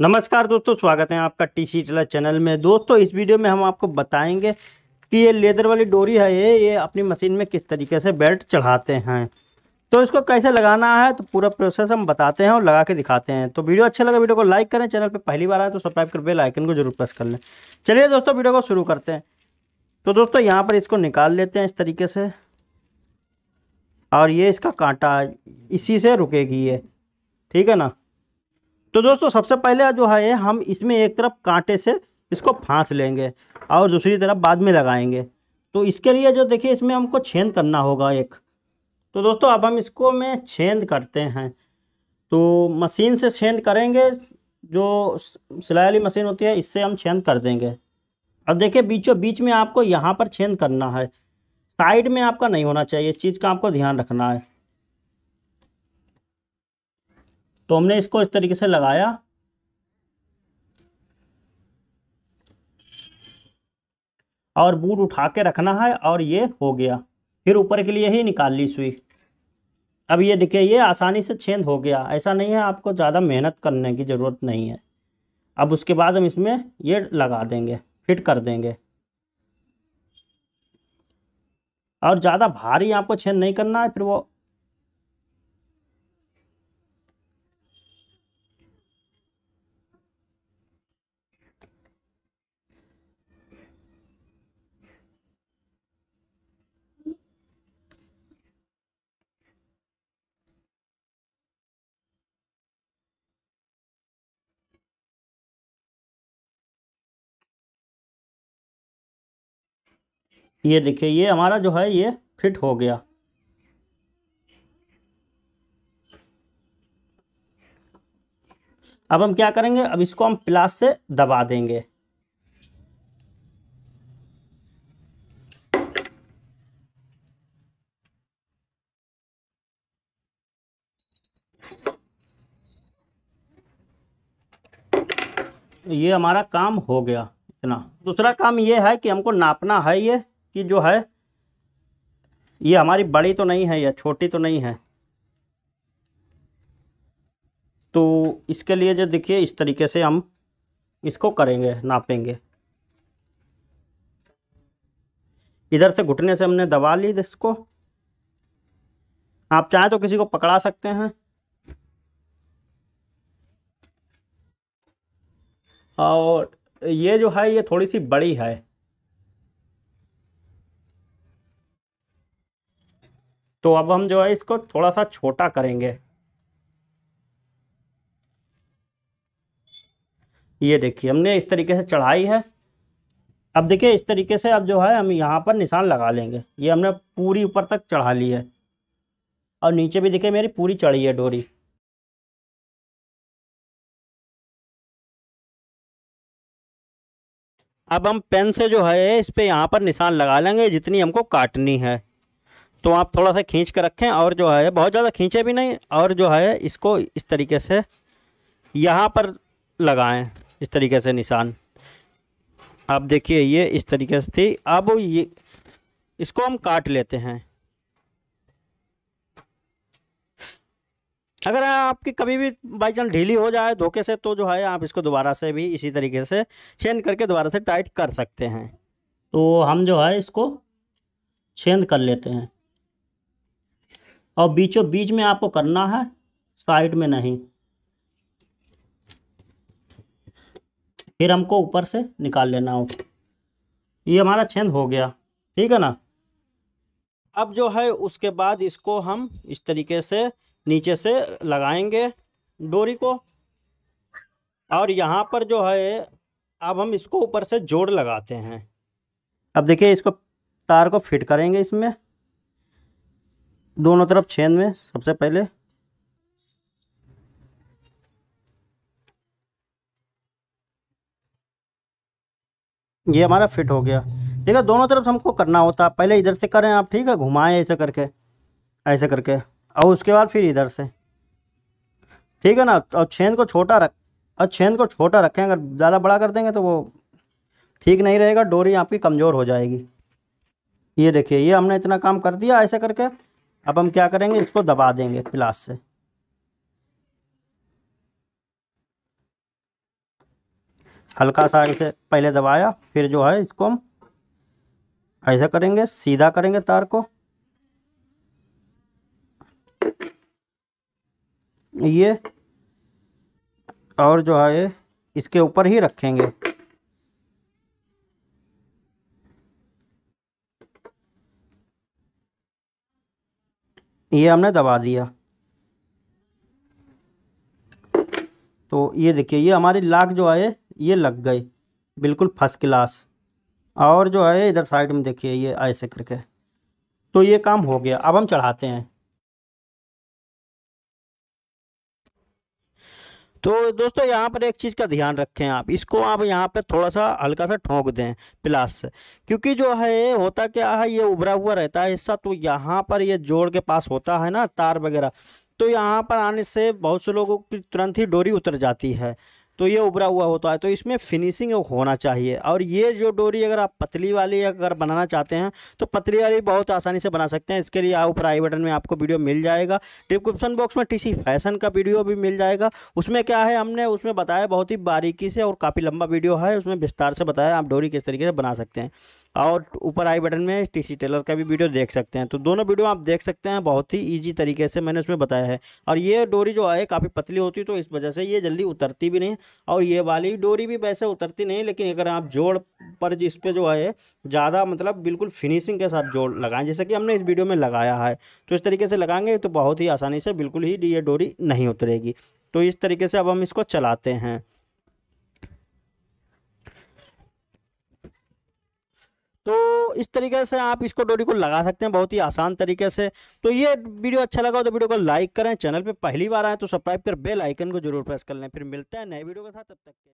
नमस्कार दोस्तों स्वागत है आपका टी सी टला चैनल में दोस्तों इस वीडियो में हम आपको बताएंगे कि ये लेदर वाली डोरी है ये ये अपनी मशीन में किस तरीके से बेल्ट चढ़ाते हैं तो इसको कैसे लगाना है तो पूरा प्रोसेस हम बताते हैं और लगा के दिखाते हैं तो वीडियो अच्छा लगा वीडियो को लाइक करें चैनल पर पहली बार आए तो सब्सक्राइब कर बेल आइकन को जरूर प्रेस कर लें चलिए दोस्तों वीडियो को शुरू करते हैं तो दोस्तों यहाँ पर इसको निकाल लेते हैं इस तरीके से और ये इसका कांटा इसी से रुकेगी ये ठीक है ना तो दोस्तों सबसे पहले जो है हम इसमें एक तरफ कांटे से इसको फांस लेंगे और दूसरी तरफ बाद में लगाएंगे तो इसके लिए जो देखिए इसमें हमको छेद करना होगा एक तो दोस्तों अब हम इसको में छेद करते हैं तो मशीन से छेद करेंगे जो सिलाई वाली मशीन होती है इससे हम छेद कर देंगे अब देखिए बीचों बीच में आपको यहाँ पर छेद करना है साइड में आपका नहीं होना चाहिए इस चीज़ का आपको ध्यान रखना है तो हमने इसको इस तरीके से लगाया और बूट उठा के रखना है और ये हो गया फिर ऊपर के लिए ही निकाल ली सुई अब ये देखिए ये आसानी से छेद हो गया ऐसा नहीं है आपको ज़्यादा मेहनत करने की ज़रूरत नहीं है अब उसके बाद हम इसमें ये लगा देंगे फिट कर देंगे और ज़्यादा भारी आपको छेद नहीं करना है फिर वो ये देखिए ये हमारा जो है ये फिट हो गया अब हम क्या करेंगे अब इसको हम प्लास से दबा देंगे ये हमारा काम हो गया इतना दूसरा काम ये है कि हमको नापना है ये इसकी जो है ये हमारी बड़ी तो नहीं है या छोटी तो नहीं है तो इसके लिए जो देखिए इस तरीके से हम इसको करेंगे नापेंगे इधर से घुटने से हमने दबा ली इसको आप चाहें तो किसी को पकड़ा सकते हैं और ये जो है ये थोड़ी सी बड़ी है तो अब हम जो है इसको थोड़ा सा छोटा करेंगे ये देखिए हमने इस तरीके से चढ़ाई है अब देखिए इस तरीके से अब जो है हम यहाँ पर निशान लगा लेंगे ये हमने पूरी ऊपर तक चढ़ा ली है और नीचे भी देखिए मेरी पूरी चढ़ी है डोरी अब हम पेन से जो है इस पर यहाँ पर निशान लगा लेंगे जितनी हमको काटनी है तो आप थोड़ा सा खींच कर रखें और जो है बहुत ज़्यादा खींचे भी नहीं और जो है इसको इस तरीके से यहाँ पर लगाएं इस तरीके से निशान आप देखिए ये इस तरीके से थी अब ये इसको हम काट लेते हैं अगर आपकी कभी भी बाई चांस ढीली हो जाए धोखे से तो जो है आप इसको दोबारा से भी इसी तरीके से छेन करके दोबारा से टाइट कर सकते हैं तो हम जो है इसको छेद कर लेते हैं और बीचों बीच में आपको करना है साइड में नहीं फिर हमको ऊपर से निकाल लेना हो ये हमारा छेद हो गया ठीक है ना अब जो है उसके बाद इसको हम इस तरीके से नीचे से लगाएंगे डोरी को और यहाँ पर जो है अब हम इसको ऊपर से जोड़ लगाते हैं अब देखिए इसको तार को फिट करेंगे इसमें दोनों तरफ छेद में सबसे पहले ये हमारा फिट हो गया ठीक है दोनों तरफ हमको करना होता है पहले इधर से करें आप ठीक है घुमाएं ऐसे करके ऐसे करके और उसके बाद फिर इधर से ठीक है ना और छेद को छोटा रख और छेद को छोटा रखें अगर ज़्यादा बड़ा कर देंगे तो वो ठीक नहीं रहेगा डोरी आपकी कमज़ोर हो जाएगी ये देखिए ये हमने इतना काम कर दिया ऐसे करके अब हम क्या करेंगे इसको दबा देंगे प्लास से हल्का सा इसे पहले दबाया फिर जो है इसको हम ऐसा करेंगे सीधा करेंगे तार को ये और जो है इसके ऊपर ही रखेंगे ये हमने दबा दिया तो ये देखिए ये हमारी लाख जो है ये लग गई बिल्कुल फर्स्ट क्लास और जो है इधर साइड में देखिए ये ऐसे करके तो ये काम हो गया अब हम चढ़ाते हैं तो दोस्तों यहाँ पर एक चीज़ का ध्यान रखें आप इसको आप यहाँ पर थोड़ा सा हल्का सा ठोंक दें प्लास से क्योंकि जो है होता क्या है ये उभरा हुआ रहता है हिस्सा तो यहाँ पर ये जोड़ के पास होता है ना तार वगैरह तो यहाँ पर आने से बहुत से लोगों की तुरंत ही डोरी उतर जाती है तो ये उभरा हुआ होता है तो इसमें फिनिशिंग होना चाहिए और ये जो डोरी अगर आप पतली वाली अगर बनाना चाहते हैं तो पतली वाली बहुत आसानी से बना सकते हैं इसके लिए आप ऊपर आई बटन में आपको वीडियो मिल जाएगा डिस्क्रिप्शन बॉक्स में टीसी फैशन का वीडियो भी मिल जाएगा उसमें क्या है हमने उसमें बताया बहुत ही बारीकी से और काफ़ी लंबा वीडियो है उसमें विस्तार से बताया आप डोरी किस तरीके से बना सकते हैं और ऊपर आई बटन में टीसी टेलर का भी वीडियो देख सकते हैं तो दोनों वीडियो आप देख सकते हैं बहुत ही ईजी तरीके से मैंने उसमें बताया है और ये डोरी जो है काफ़ी पतली होती है तो इस वजह से ये जल्दी उतरती भी नहीं और ये वाली डोरी भी वैसे उतरती नहीं लेकिन अगर आप जोड़ पर जिस पर जो है ज़्यादा मतलब बिल्कुल फिनिशिंग के साथ जोड़ लगाएं जैसे कि हमने इस वीडियो में लगाया है तो इस तरीके से लगाएंगे तो बहुत ही आसानी से बिल्कुल ही ये डोरी नहीं उतरेगी तो इस तरीके से अब हम इसको चलाते हैं इस तरीके से आप इसको डोरी को लगा सकते हैं बहुत ही आसान तरीके से तो ये वीडियो अच्छा लगा हो तो वीडियो को लाइक करें चैनल पर पहली बार आए तो सब्सक्राइब कर बेल आइकन को जरूर प्रेस कर लें फिर मिलते हैं नए वीडियो के साथ तब तक